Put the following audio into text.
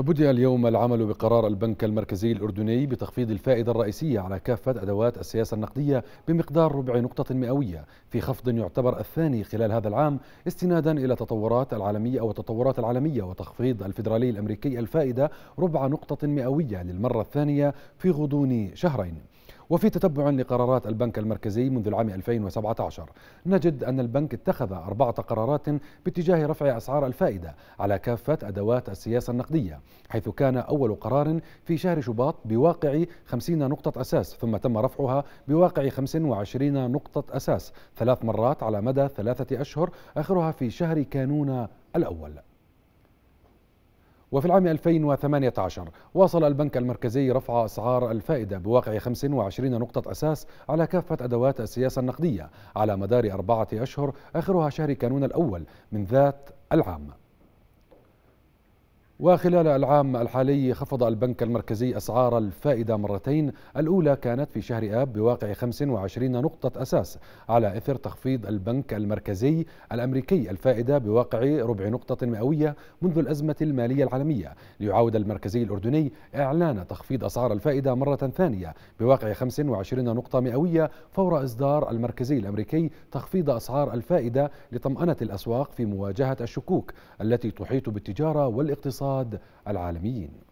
بدأ اليوم العمل بقرار البنك المركزي الأردني بتخفيض الفائدة الرئيسية على كافة أدوات السياسة النقدية بمقدار ربع نقطة مئوية في خفض يعتبر الثاني خلال هذا العام استنادا إلى تطورات العالمية أو التطورات العالمية وتخفيض الفيدرالي الأمريكي الفائدة ربع نقطة مئوية للمرة الثانية في غضون شهرين وفي تتبع لقرارات البنك المركزي منذ العام 2017 نجد أن البنك اتخذ أربعة قرارات باتجاه رفع أسعار الفائدة على كافة أدوات السياسة النقدية حيث كان أول قرار في شهر شباط بواقع 50 نقطة أساس ثم تم رفعها بواقع 25 نقطة أساس ثلاث مرات على مدى ثلاثة أشهر آخرها في شهر كانون الأول وفي العام 2018 واصل البنك المركزي رفع أسعار الفائدة بواقع 25 نقطة أساس على كافة أدوات السياسة النقدية على مدار أربعة أشهر آخرها شهر كانون الأول من ذات العام وخلال العام الحالي خفض البنك المركزي أسعار الفائدة مرتين الأولى كانت في شهر آب بواقع 25 نقطة أساس على إثر تخفيض البنك المركزي الأمريكي الفائدة بواقع ربع نقطة مئوية منذ الأزمة المالية العالمية ليعاود المركزي الأردني إعلان تخفيض أسعار الفائدة مرة ثانية بواقع 25 نقطة مئوية فور إصدار المركزي الأمريكي تخفيض أسعار الفائدة لطمأنة الأسواق في مواجهة الشكوك التي تحيط بالتجارة والاقتصاد الاقتصاد العالميين